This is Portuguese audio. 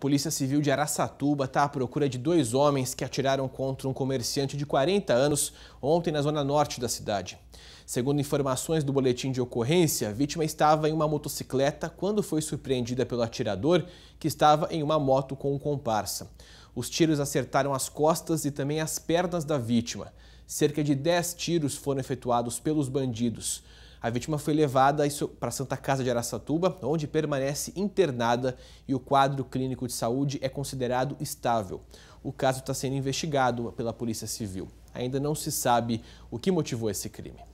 Polícia Civil de Araçatuba está à procura de dois homens que atiraram contra um comerciante de 40 anos ontem na zona norte da cidade. Segundo informações do boletim de ocorrência, a vítima estava em uma motocicleta quando foi surpreendida pelo atirador, que estava em uma moto com um comparsa. Os tiros acertaram as costas e também as pernas da vítima cerca de 10 tiros foram efetuados pelos bandidos. A vítima foi levada para a Santa Casa de Araçatuba, onde permanece internada e o quadro clínico de saúde é considerado estável. O caso está sendo investigado pela Polícia Civil. Ainda não se sabe o que motivou esse crime.